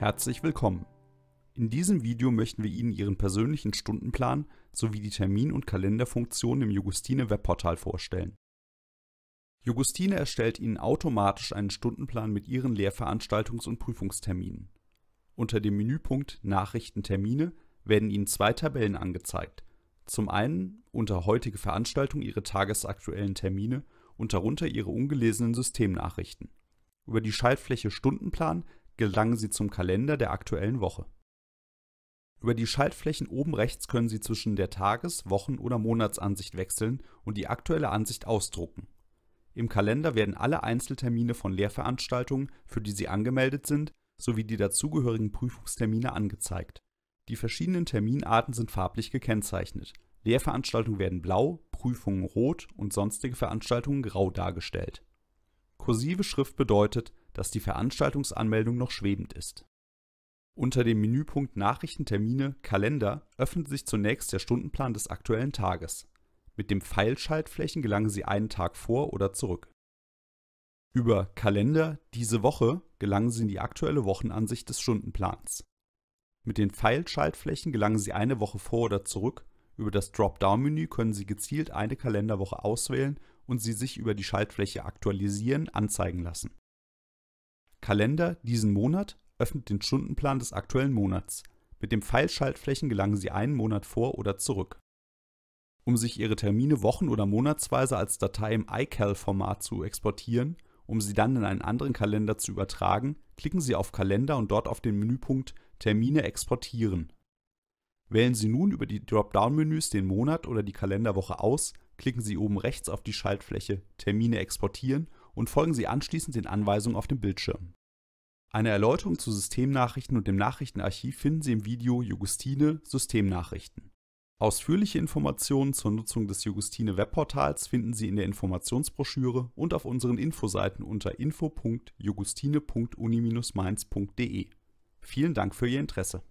Herzlich willkommen! In diesem Video möchten wir Ihnen Ihren persönlichen Stundenplan sowie die Termin- und Kalenderfunktion im Jugustine Webportal vorstellen. Jugustine erstellt Ihnen automatisch einen Stundenplan mit Ihren Lehrveranstaltungs- und Prüfungsterminen. Unter dem Menüpunkt Nachrichten Termine werden Ihnen zwei Tabellen angezeigt. Zum einen unter heutige Veranstaltung Ihre tagesaktuellen Termine und darunter Ihre ungelesenen Systemnachrichten. Über die Schaltfläche Stundenplan gelangen Sie zum Kalender der aktuellen Woche. Über die Schaltflächen oben rechts können Sie zwischen der Tages-, Wochen- oder Monatsansicht wechseln und die aktuelle Ansicht ausdrucken. Im Kalender werden alle Einzeltermine von Lehrveranstaltungen, für die Sie angemeldet sind, sowie die dazugehörigen Prüfungstermine angezeigt. Die verschiedenen Terminarten sind farblich gekennzeichnet. Lehrveranstaltungen werden blau, Prüfungen rot und sonstige Veranstaltungen grau dargestellt. Kursive Schrift bedeutet, dass die Veranstaltungsanmeldung noch schwebend ist. Unter dem Menüpunkt Nachrichtentermine Kalender öffnet sich zunächst der Stundenplan des aktuellen Tages. Mit dem Pfeilschaltflächen gelangen Sie einen Tag vor oder zurück. Über Kalender diese Woche gelangen Sie in die aktuelle Wochenansicht des Stundenplans. Mit den Pfeilschaltflächen gelangen Sie eine Woche vor oder zurück. Über das Dropdown-Menü können Sie gezielt eine Kalenderwoche auswählen und sie sich über die Schaltfläche Aktualisieren anzeigen lassen. Kalender diesen Monat öffnet den Stundenplan des aktuellen Monats. Mit dem Pfeilschaltflächen gelangen Sie einen Monat vor oder zurück. Um sich Ihre Termine wochen- oder monatsweise als Datei im iCal-Format zu exportieren, um sie dann in einen anderen Kalender zu übertragen, klicken Sie auf Kalender und dort auf den Menüpunkt Termine exportieren. Wählen Sie nun über die Dropdown-Menüs den Monat oder die Kalenderwoche aus, klicken Sie oben rechts auf die Schaltfläche Termine exportieren und folgen Sie anschließend den Anweisungen auf dem Bildschirm. Eine Erläuterung zu Systemnachrichten und dem Nachrichtenarchiv finden Sie im Video Jugustine Systemnachrichten. Ausführliche Informationen zur Nutzung des Jugustine Webportals finden Sie in der Informationsbroschüre und auf unseren Infoseiten unter info.jugustine.uni-mainz.de. Vielen Dank für Ihr Interesse.